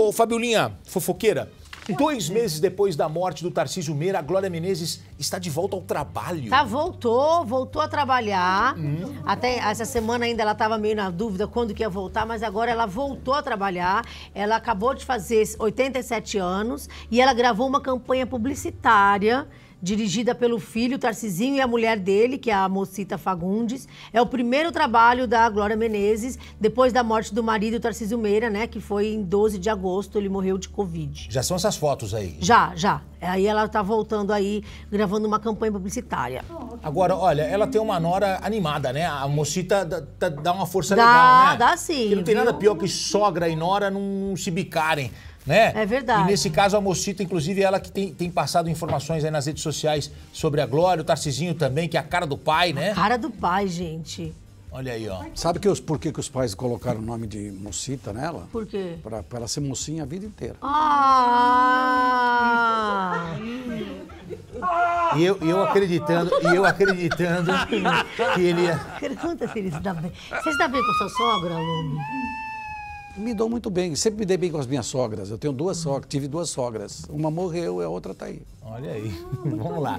Ô, Fabiolinha, fofoqueira, Dois meses depois da morte do Tarcísio Meira, a Glória Menezes está de volta ao trabalho. Tá, voltou, voltou a trabalhar. Hum. Até essa semana ainda ela estava meio na dúvida quando que ia voltar, mas agora ela voltou a trabalhar. Ela acabou de fazer 87 anos e ela gravou uma campanha publicitária dirigida pelo filho Tarcisinho e a mulher dele, que é a Mocita Fagundes. É o primeiro trabalho da Glória Menezes depois da morte do marido Tarcísio Meira, né, que foi em 12 de agosto, ele morreu de Covid. Já são essas fotos aí? Já, já. Aí ela tá voltando aí, gravando uma campanha publicitária. Oh, Agora, olha, ela tem uma nora animada, né? A Mocita dá, dá uma força dá, legal, né? Dá, dá sim. Porque não tem viu? nada pior que sogra e nora não se bicarem né? É verdade. E nesse caso, a Mocita, inclusive, é ela que tem, tem passado informações aí nas redes sociais sobre a Glória, o Tarcizinho também, que é a cara do pai, né? A cara do pai, gente. Olha aí, ó. Sabe que os, por que, que os pais colocaram o nome de Mocita nela? Por quê? Pra, pra ela ser mocinha a vida inteira. Ah! E eu, eu acreditando, e eu acreditando que ele ia... Pergunta se ele se dá bem. Você se dá bem com sua sogra, Lume? me dou muito bem, sempre me dei bem com as minhas sogras. Eu tenho duas sogras, tive duas sogras. Uma morreu e a outra está aí. Olha aí, vamos lá.